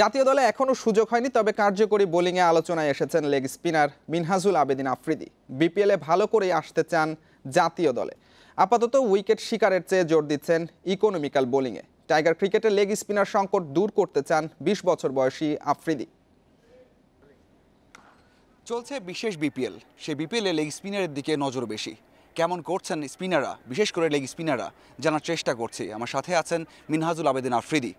জাতীয় দলে এখনও সুযোগ হয়নি তবে কার্যকরী বোলিংয়ে আলোচনায় এসেছেন লেগ স্পিনার মিনহাজুল আবেদিন আফ্রিদি বিপিএলে ভালো করেই আসতে চান জাতীয় দলে আপাতত উইকেট শিকারের চেয়ে জোর দিচ্ছেন ইকোনমিক্যাল বোলিংয়ে টাইগার ক্রিকেটে লেগ স্পিনার সংকট দূর করতে চান বিশ বছর বয়সী আফ্রিদি চলছে বিশেষ বিপিএল সে বিপিএলে লেগ স্পিনারের দিকে নজর বেশি কেমন করছেন স্পিনাররা বিশেষ করে লেগ স্পিনাররা জানার চেষ্টা করছি আমার সাথে আছেন মিনহাজুল আবেদিন আফ্রিদি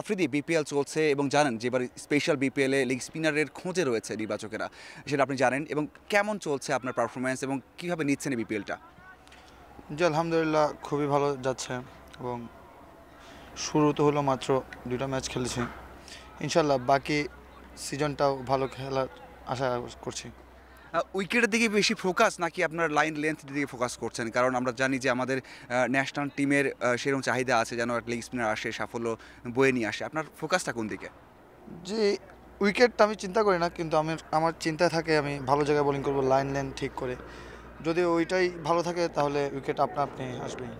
আফ্রিদি বিপিএল চলছে এবং জানেন যে এবার স্পেশাল বিপিএলে লেগ স্পিনারের খোঁজে রয়েছে নির্বাচকেরা সেটা আপনি জানেন এবং কেমন চলছে আপনার পারফরমেন্স এবং কীভাবে নিচ্ছেন এই বিপিএলটা জি আলহামদুলিল্লাহ খুবই ভালো যাচ্ছে এবং শুরু তো হলো মাত্র দুটা ম্যাচ খেলেছি ইনশাল্লাহ বাকি সিজনটাও ভালো খেলার আশা করছি উইকেটের দিকে বেশি ফোকাস নাকি আপনার লাইন লেন্থ দিকে ফোকাস করছেন কারণ আমরা জানি যে আমাদের ন্যাশনাল টিমের সেরকম চাহিদা আছে যেন লেগ স্পিনার আসে সাফল্য বয়ে নিয়ে আসে আপনার ফোকাসটা কোন দিকে যে উইকেটটা আমি চিন্তা করি না কিন্তু আমি আমার চিন্তা থাকে আমি ভালো জায়গায় বোলিং করবো লাইন লেন্থ ঠিক করে যদি ওইটাই ভালো থাকে তাহলে উইকেট আপনা আপনি আসবেন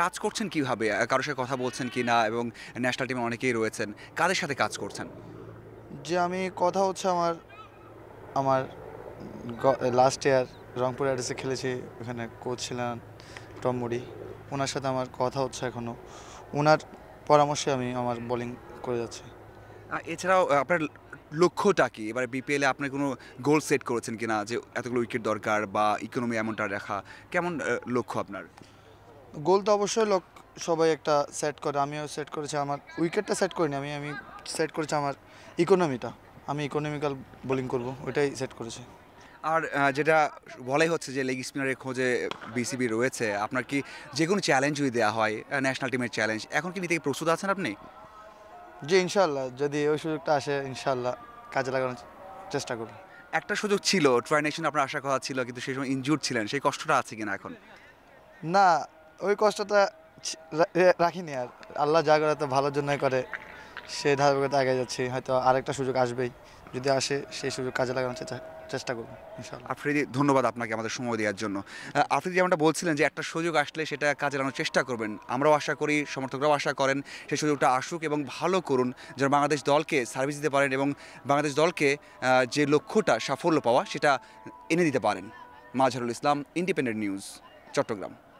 কাজ করছেন কীভাবে কারো সাথে কথা বলছেন কি না এবং ন্যাশনাল টিমে অনেকেই রয়েছেন কাদের সাথে কাজ করছেন যে আমি কথা হচ্ছে আমার আমার লাস্ট ইয়ার রংপুর অ্যাড্রেসে খেলেছি ওখানে কোচ ছিলেন টম মুডি ওনার সাথে আমার কথা হচ্ছে এখনও ওনার পরামর্শে আমি আমার বোলিং করে যাচ্ছি এছাড়াও আপনার লক্ষ্যটা কি এবার বিপিএলে আপনি কোনো গোল সেট করেছেন কিনা যে এতগুলো উইকেট দরকার বা ইকোনমি এমনটা রাখা কেমন লক্ষ্য আপনার গোল তো অবশ্যই লোক সবাই একটা সেট করে আমিও সেট করেছি আমার উইকেটটা সেট করিনি আমি আমি সেট করেছি আমার ইকোনমিটা আমি ইকোনমিক্যাল বোলিং করব ওইটাই সেট করেছি আর যেটা বলাই হচ্ছে যে লেগ স্পিনারের খোঁজে বিসিবি রয়েছে আপনার কি যে কোনো চ্যালেঞ্জ যদি দেওয়া হয় ন্যাশনাল টিমের চ্যালেঞ্জ এখন কি নিতে প্রস্তুত আছেন আপনি জি ইনশাল্লাহ যদি ওই সুযোগটা আসে ইনশাল্লাহ কাজে লাগানোর চেষ্টা করব একটা সুযোগ ছিল ট্রাইনেশন নেশন আপনার আশা করা ছিল কিন্তু সেই সময় ইনজুর ছিলেন সেই কষ্টটা আছে কিনা এখন না ওই কষ্টটা রাখিনি আর আল্লাহ যা করে তো ভালোর জন্যই করে সে ধারাবাহিকতা আগে যাচ্ছে হয়তো আরেকটা সুযোগ আসবেই যদি আসে সেই সুযোগ কাজে লাগানোর চেষ্টা করব ইনশাআল্লাহ আফ্রিদি ধন্যবাদ আপনাকে আমাদের সময় দেওয়ার জন্য আফ্রিদি যেমনটা বলছিলেন যে একটা সুযোগ আসলে সেটা কাজে লাগানোর চেষ্টা করবেন আমরাও আশা করি সমর্থকরাও আশা করেন সেই সুযোগটা আসুক এবং ভালো করুন যেন বাংলাদেশ দলকে সার্ভিস দিতে পারেন এবং বাংলাদেশ দলকে যে লক্ষ্যটা সাফল্য পাওয়া সেটা এনে দিতে পারেন মাঝারুল ইসলাম ইন্ডিপেন্ডেন্ট নিউজ চট্টগ্রাম